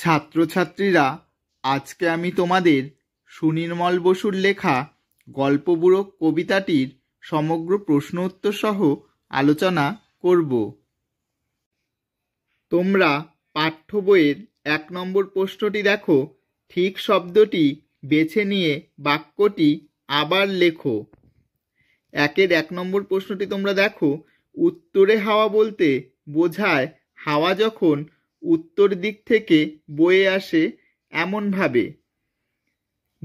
ছাত্রছাত্রীরা আজকে আমি তোমাদের সুনির্মল বসুর লেখা গল্পবুড়ো কবিতাটির সমগ্র প্রশ্ন উত্তর সহ আলোচনা করব তোমরা পাঠ্য বইয়ের এক নম্বর প্রশ্নটি দেখো ঠিক শব্দটি বেছে নিয়ে বাক্যটি আবার লেখো একের এক নম্বর প্রশ্নটি তোমরা দেখো উত্তরে হাওয়া বলতে বোঝায় হাওয়া যখন উত্তর দিক থেকে বয়ে আসে এমনভাবে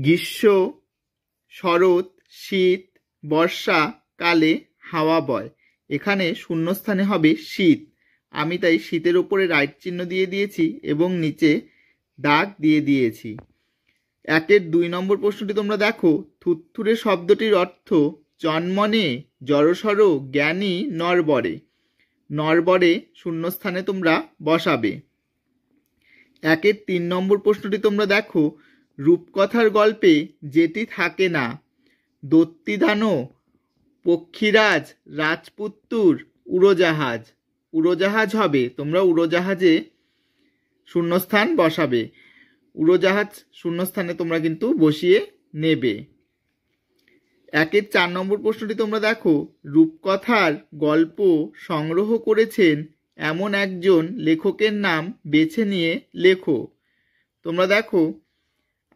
গ্রীষ্ম শরৎ শীত বর্ষা কালে হাওয়া বয় এখানে শূন্যস্থানে হবে শীত আমি তাই শীতের ওপরে রাইট চিহ্ন দিয়ে দিয়েছি এবং নিচে দাগ দিয়ে দিয়েছি একের দুই নম্বর প্রশ্নটি তোমরা দেখো থুত্থুরে শব্দটির অর্থ জন্মনে জড়সড় জ্ঞানী নরবরে নরবরে শূন্যস্থানে তোমরা বসাবে একের তিন নম্বর প্রশ্নটি তোমরা দেখো রূপকথার গল্পে যেটি থাকে না দত্তিধানো পক্ষীরাজ রাজপুত্তুর উড়োজাহাজ উড়োজাহাজ হবে তোমরা উড়োজাহাজে শূন্যস্থান বসাবে উড়োজাহাজ শূন্যস্থানে তোমরা কিন্তু বসিয়ে নেবে একের চার নম্বর প্রশ্নটি তোমরা দেখো রূপকথার গল্প সংগ্রহ করেছেন এমন একজন লেখকের নাম বেছে নিয়ে লেখো তোমরা দেখো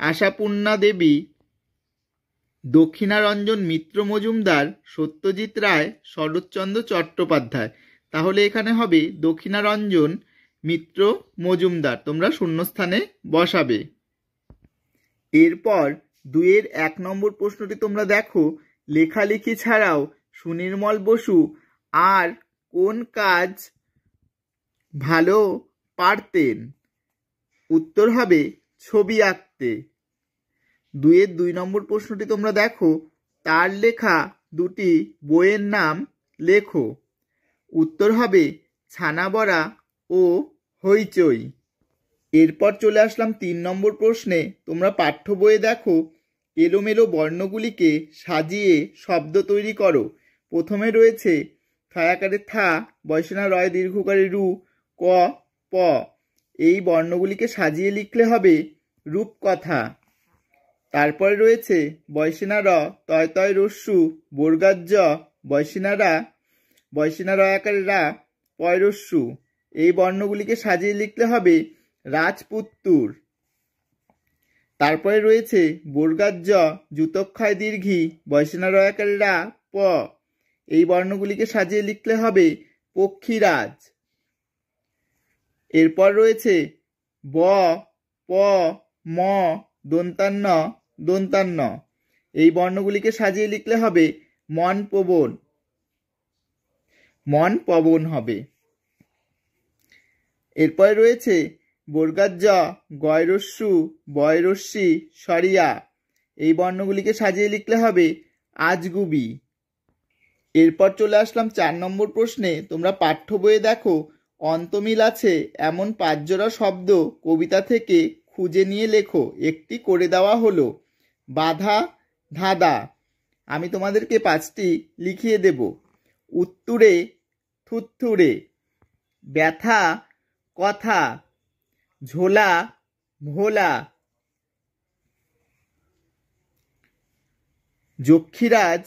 আশাপূর্ণা দেবী দক্ষিণারঞ্জন মিত্র মজুমদার সত্যজিৎ রায় শরৎচন্দ্র চট্টোপাধ্যায় তাহলে এখানে হবে দক্ষিণারঞ্জন মিত্র মজুমদার তোমরা শূন্যস্থানে বসাবে এরপর দুয়ের এক নম্বর প্রশ্নটি তোমরা দেখো লেখালেখি ছাড়াও সুনির্মল বসু আর কোন কাজ ভালো পারতেন উত্তর হবে ছবি আঁকতে দুইয়ের দুই নম্বর প্রশ্নটি তোমরা দেখো তার লেখা দুটি বইয়ের নাম লেখো উত্তর হবে ছানাবড়া ও হইচই এরপর চলে আসলাম তিন নম্বর প্রশ্নে তোমরা পাঠ্য বইয়ে দেখো এলোমেলো বর্ণগুলিকে সাজিয়ে শব্দ তৈরি করো প্রথমে রয়েছে থায়াকারে থা বয়সনা রয় দীর্ঘকারে রু ক প এই বর্ণগুলিকে সাজিয়ে লিখলে হবে রূপকথা তারপরে রয়েছে বয়সিনা র তয় তয় রস্যু বোরগাজ্য বয়সিনারা বয়সিনা রয় আকারে রা পয়রস্যু এই বর্ণগুলিকে সাজিয়ে লিখতে হবে রাজপুত্তুর তারপরে রয়েছে বোরগার জ জুতক্ষয় দীর্ঘি বৈষ্ণারয়াকার প এই বর্ণগুলিকে সাজিয়ে লিখলে হবে পক্ষীরাজ এরপর রয়েছে ব প ম দন্তান্ন দন্তান্ন এই বর্ণগুলিকে সাজিয়ে লিখলে হবে মন পবন মন পবন হবে এরপরে রয়েছে জ গয়রস্যু বয়রস্যি সরিয়া এই বর্ণগুলিকে সাজিয়ে লিখলে হবে আজগুবি এরপর চলে আসলাম চার নম্বর প্রশ্নে তোমরা পাঠ্য বইয়ে দেখো অন্তমিল আছে এমন পাঁচজোড়া শব্দ কবিতা থেকে খুঁজে নিয়ে লেখো একটি করে দেওয়া হলো বাধা ধাঁধা আমি তোমাদেরকে পাঁচটি লিখিয়ে দেব উত্তুরে থুত্থুরে ব্যথা কথা ঝোলা ভোলা যক্ষীরাজ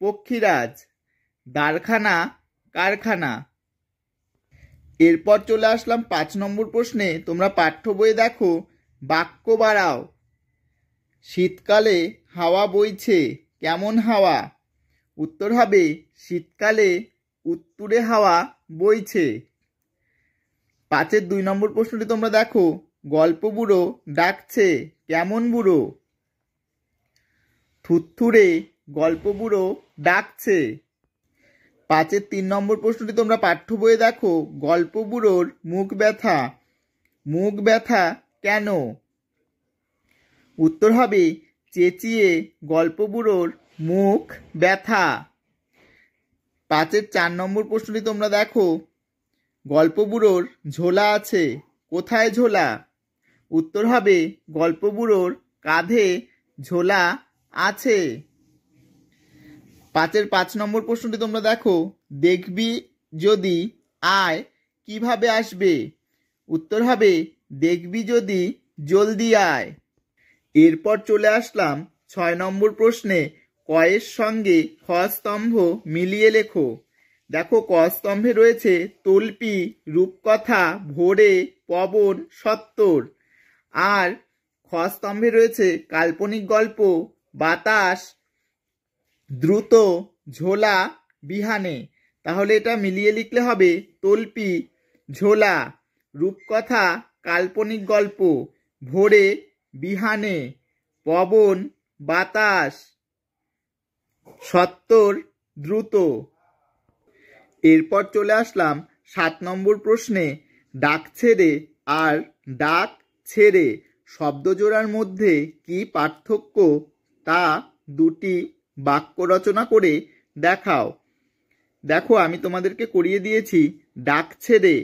পক্ষীরাজ দারখানা কারখানা এরপর চলে আসলাম পাঁচ নম্বর প্রশ্নে তোমরা পাঠ্য বইয়ে দেখো বাক্য বাড়াও শীতকালে হাওয়া বইছে কেমন হাওয়া উত্তর হবে শীতকালে উত্তুরে হাওয়া বইছে পাঁচের দুই নম্বর প্রশ্নটি তোমরা দেখো গল্প বুড়ো ডাকছে কেমন বুড়ো থুথুরে গল্প বুড়ো ডাকছে পাঁচের তিন নম্বর প্রশ্নটি তোমরা পাঠ্য বইয়ে দেখো গল্প বুড়োর মুখ ব্যথা মুখ ব্যথা কেন উত্তর হবে চেঁচিয়ে গল্প বুড়োর মুখ ব্যথা পাঁচের চার নম্বর প্রশ্নটি তোমরা দেখো গল্পবুড়োর ঝোলা আছে কোথায় ঝোলা উত্তর হবে গল্পবুড়োর কাঁধে ঝোলা আছে পাঁচের পাঁচ নম্বর প্রশ্নটি তোমরা দেখো দেখবি যদি আয় কিভাবে আসবে উত্তর হবে দেখবি যদি জলদি আয় এরপর চলে আসলাম ছয় নম্বর প্রশ্নে কয়ের সঙ্গে খ স্তম্ভ মিলিয়ে লেখো দেখো কস্তম্ভে রয়েছে তল্পি রূপকথা ভোরে পবন সত্তর আর খস্তম্ভে রয়েছে কাল্পনিক গল্প বাতাস দ্রুত ঝোলা বিহানে তাহলে এটা মিলিয়ে লিখলে হবে তল্পি ঝোলা রূপকথা কাল্পনিক গল্প ভোরে বিহানে পবন বাতাস সত্তর দ্রুত এরপর চলে আসলাম সাত নম্বর প্রশ্নে ডাক ছেড়ে আর ডাক ছেড়ে শব্দ জোড়ার মধ্যে কি পার্থক্য তা দুটি বাক্য রচনা করে দেখাও দেখো আমি তোমাদেরকে করিয়ে দিয়েছি ডাক ছেড়ে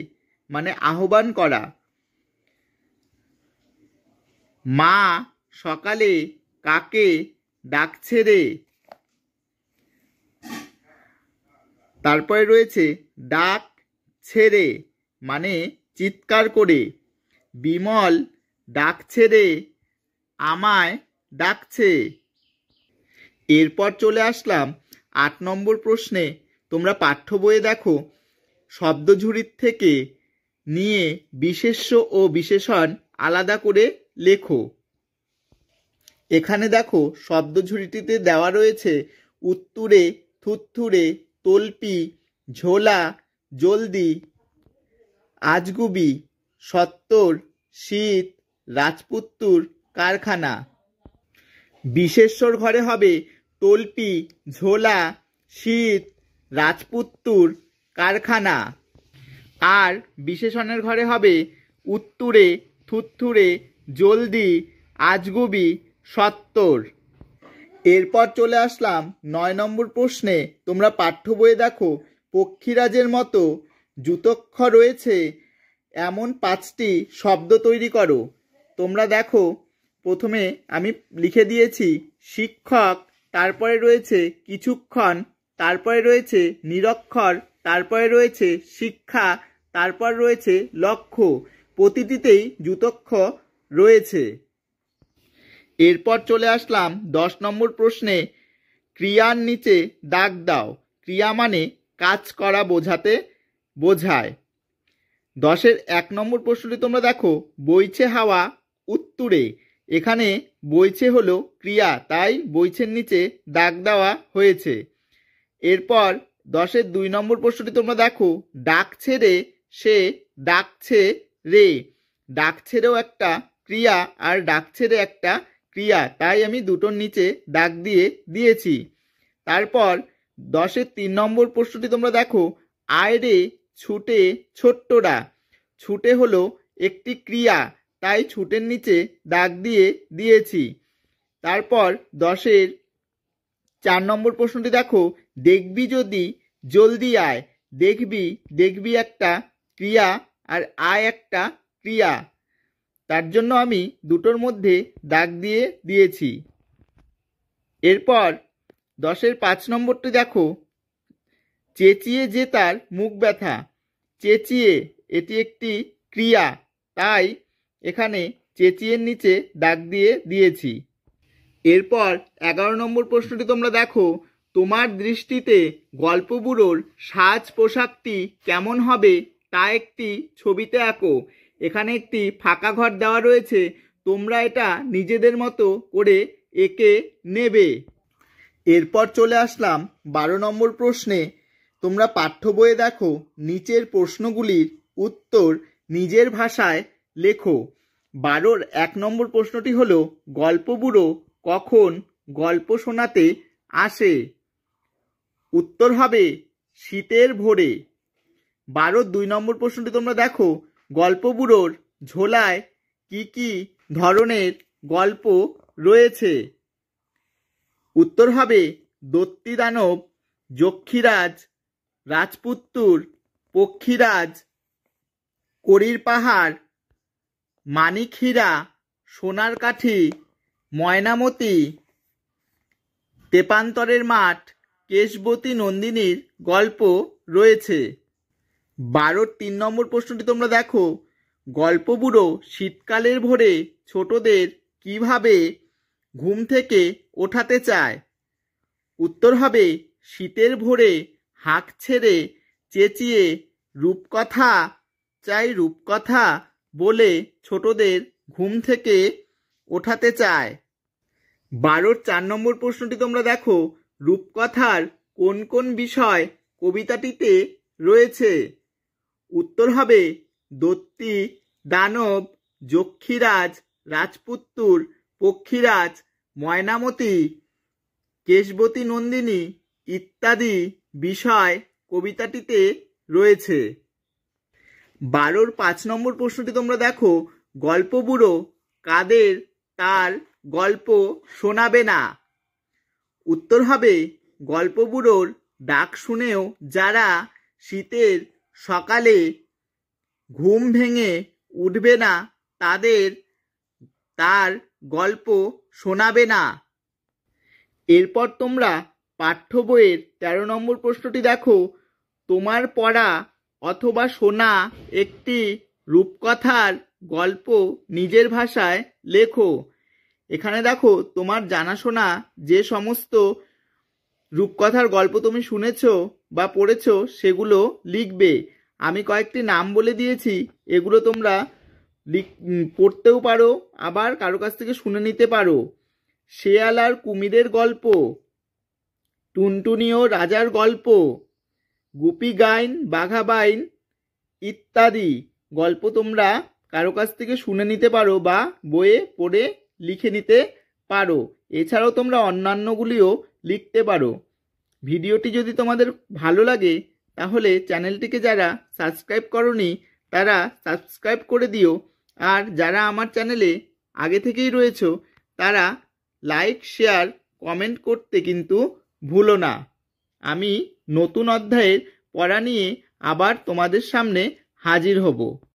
মানে আহ্বান করা মা সকালে কাকে ডাক ছেড়ে তারপরে রয়েছে ডাক ছেড়ে মানে চিৎকার করে বিমল ডাক ছেড়ে আমায় ডাকছে এরপর চলে আসলাম আট নম্বর প্রশ্নে তোমরা পাঠ্য বইয়ে দেখো শব্দঝুড়ির থেকে নিয়ে বিশেষ্য ও বিশেষণ আলাদা করে লেখো এখানে দেখো শব্দঝুড়িটিতে দেওয়া রয়েছে উত্তুরে থুত্থুরে তলপি ঝোলা জলদি আজগুবি সত্তর শীত রাজপুত্তুর কারখানা বিশেষ্যর ঘরে হবে তলপি ঝোলা শীত রাজপুত্তুর কারখানা আর বিশেষণের ঘরে হবে উত্তুরে থুত্থুরে জলদি আজগুবি সত্তর এরপর চলে আসলাম নয় নম্বর প্রশ্নে তোমরা পাঠ্য বইয়ে দেখো পক্ষীরাজের মতো জুতক্ষ রয়েছে এমন পাঁচটি শব্দ তৈরি করো তোমরা দেখো প্রথমে আমি লিখে দিয়েছি শিক্ষক তারপরে রয়েছে কিছুক্ষণ তারপরে রয়েছে নিরক্ষর তারপরে রয়েছে শিক্ষা তারপর রয়েছে লক্ষ্য প্রতিটিতেই জুতক্ষ রয়েছে এরপর চলে আসলাম দশ নম্বর প্রশ্নে ক্রিয়ার নিচে দাগ দাও ক্রিয়া মানে কাজ করা বোঝাতে বোঝায় দশের এক নম্বর প্রশ্নটি তোমরা দেখো বইছে হাওয়া উত্তুরে এখানে বইছে হলো ক্রিয়া তাই বইছের নিচে দাগ দেওয়া হয়েছে এরপর দশের দুই নম্বর প্রশ্নটি তোমরা দেখো ডাকছে রে সে ডাকছে রে ডাকছেরও একটা ক্রিয়া আর ছেড়ে একটা ক্রিয়া তাই আমি দুটোর নিচে দাগ দিয়ে দিয়েছি তারপর দশের তিন নম্বর প্রশ্নটি তোমরা দেখো আয়রে ছুটে ছোট্টরা ছুটে হলো একটি ক্রিয়া তাই ছুটের নিচে দাগ দিয়ে দিয়েছি তারপর দশের চার নম্বর প্রশ্নটি দেখো দেখবি যদি জলদি আয় দেখবি দেখবি একটা ক্রিয়া আর আয় একটা ক্রিয়া তার জন্য আমি দুটোর মধ্যে দাগ দিয়ে দিয়েছি এরপর দশের পাঁচ নম্বরটি দেখো চেঁচিয়ে যে তার মুখ ব্যথা চেঁচিয়ে এটি একটি ক্রিয়া তাই এখানে চেঁচিয়ের নিচে দাগ দিয়ে দিয়েছি এরপর এগারো নম্বর প্রশ্নটি তোমরা দেখো তোমার দৃষ্টিতে গল্পবুড়োর সাজ পোশাকটি কেমন হবে তা একটি ছবিতে আঁকো এখানে একটি ফাঁকা ঘর দেওয়া রয়েছে তোমরা এটা নিজেদের মতো করে একে নেবে এরপর চলে আসলাম বারো নম্বর প্রশ্নে তোমরা পাঠ্য বইয়ে দেখো নিচের প্রশ্নগুলির উত্তর নিজের ভাষায় লেখো বারোর এক নম্বর প্রশ্নটি হল গল্পবুড়ো কখন গল্প শোনাতে আসে উত্তর হবে শীতের ভোরে বারোর দুই নম্বর প্রশ্নটি তোমরা দেখো গল্পগুলোর ঝোলায় কি কি ধরনের গল্প রয়েছে উত্তর হবে দানব যক্ষীরাজ রাজপুত্তুর পক্ষীরাজ করির পাহাড় হীরা সোনার কাঠি ময়নামতি তেপান্তরের মাঠ কেশবতী নন্দিনীর গল্প রয়েছে বারোর তিন নম্বর প্রশ্নটি তোমরা দেখো গল্প বুড়ো শীতকালের ভোরে ছোটদের কিভাবে ঘুম থেকে ওঠাতে চায় উত্তর হবে শীতের ভোরে হাঁক ছেড়ে চেঁচিয়ে রূপকথা চাই রূপকথা বলে ছোটদের ঘুম থেকে ওঠাতে চায় বারোর চার নম্বর প্রশ্নটি তোমরা দেখো রূপকথার কোন কোন বিষয় কবিতাটিতে রয়েছে উত্তর হবে দত্তি দানব যক্ষীরাজ রাজপুত্তুর পক্ষীরাজ ময়নামতি কেশবতী নন্দিনী ইত্যাদি বিষয় কবিতাটিতে রয়েছে বারোর পাঁচ নম্বর প্রশ্নটি তোমরা দেখো গল্প বুড়ো কাদের তার গল্প শোনাবে না উত্তর হবে গল্প বুড়োর ডাক শুনেও যারা শীতের সকালে ঘুম ভেঙে উঠবে না তাদের তার গল্প শোনাবে না এরপর তোমরা পাঠ্য বইয়ের তেরো নম্বর প্রশ্নটি দেখো তোমার পড়া অথবা শোনা একটি রূপকথার গল্প নিজের ভাষায় লেখো এখানে দেখো তোমার জানাশোনা যে সমস্ত রূপকথার গল্প তুমি শুনেছো বা পড়েছ সেগুলো লিখবে আমি কয়েকটি নাম বলে দিয়েছি এগুলো তোমরা লিখ পড়তেও পারো আবার কারো কাছ থেকে শুনে নিতে পারো শেয়াল আর কুমিরের গল্প টুনটুনি ও রাজার গল্প গুপি গাইন বাঘা বাইন ইত্যাদি গল্প তোমরা কারো কাছ থেকে শুনে নিতে পারো বা বইয়ে পড়ে লিখে নিতে পারো এছাড়াও তোমরা অন্যান্যগুলিও লিখতে পারো ভিডিওটি যদি তোমাদের ভালো লাগে তাহলে চ্যানেলটিকে যারা সাবস্ক্রাইব করনি তারা সাবস্ক্রাইব করে দিও আর যারা আমার চ্যানেলে আগে থেকেই রয়েছ তারা লাইক শেয়ার কমেন্ট করতে কিন্তু ভুলো না আমি নতুন অধ্যায়ের পড়া নিয়ে আবার তোমাদের সামনে হাজির হব